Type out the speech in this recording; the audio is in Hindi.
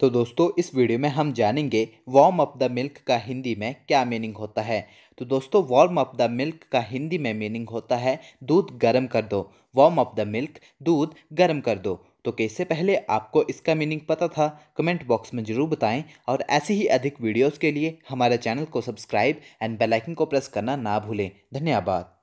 तो दोस्तों इस वीडियो में हम जानेंगे वार्म अप द मिल्क का हिंदी में क्या मीनिंग होता है तो दोस्तों वार्म अप द मिल्क का हिंदी में मीनिंग होता है दूध गर्म कर दो वार्म अप द मिल्क दूध गर्म कर दो तो कैसे पहले आपको इसका मीनिंग पता था कमेंट बॉक्स में ज़रूर बताएं और ऐसे ही अधिक वीडियोस के लिए हमारे चैनल को सब्सक्राइब एंड बेलाइकिन को प्रेस करना ना भूलें धन्यवाद